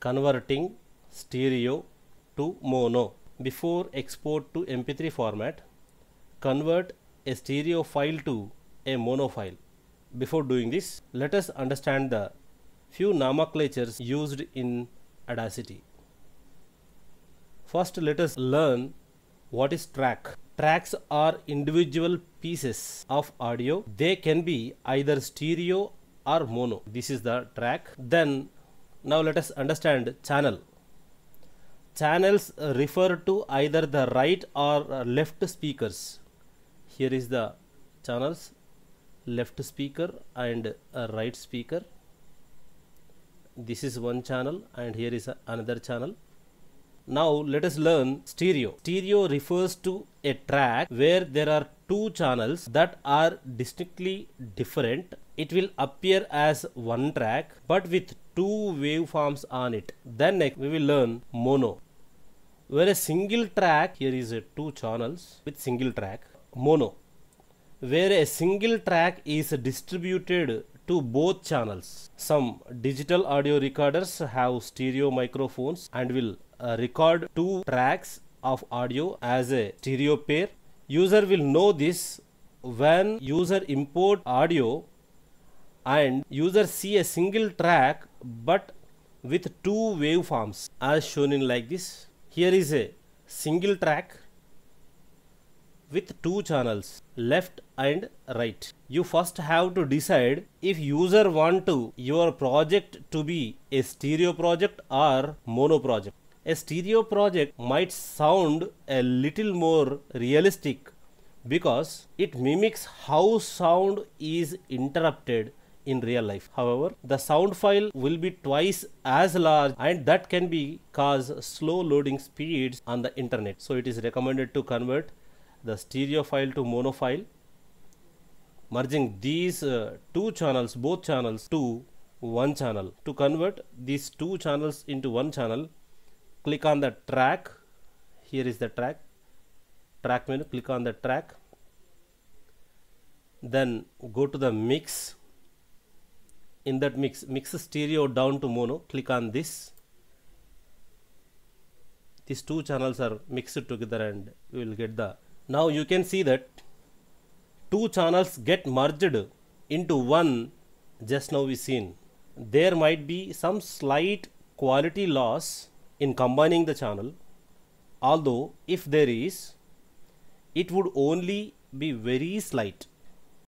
converting stereo to mono. Before export to mp3 format, convert a stereo file to a mono file. Before doing this, let us understand the few nomenclatures used in Audacity. First, let us learn what is track. Tracks are individual pieces of audio. They can be either stereo or mono. This is the track. Then now let us understand channel. Channels refer to either the right or uh, left speakers. Here is the channels left speaker and right speaker. This is one channel and here is another channel. Now let us learn stereo. Stereo refers to a track where there are two channels that are distinctly different it will appear as one track but with two waveforms on it then next we will learn mono where a single track here is a two channels with single track mono where a single track is distributed to both channels. Some digital audio recorders have stereo microphones and will uh, record two tracks of audio as a stereo pair. User will know this when user import audio and user see a single track but with two waveforms as shown in like this. Here is a single track with two channels left and right. You first have to decide if user want to your project to be a stereo project or mono project. A stereo project might sound a little more realistic because it mimics how sound is interrupted in real life. However, the sound file will be twice as large and that can be cause slow loading speeds on the internet. So it is recommended to convert the stereo file to mono file merging these uh, two channels both channels to one channel to convert these two channels into one channel click on the track here is the track track menu click on the track then go to the mix in that mix mix stereo down to mono click on this these two channels are mixed together and we will get the now you can see that two channels get merged into one just now we seen there might be some slight quality loss in combining the channel although if there is it would only be very slight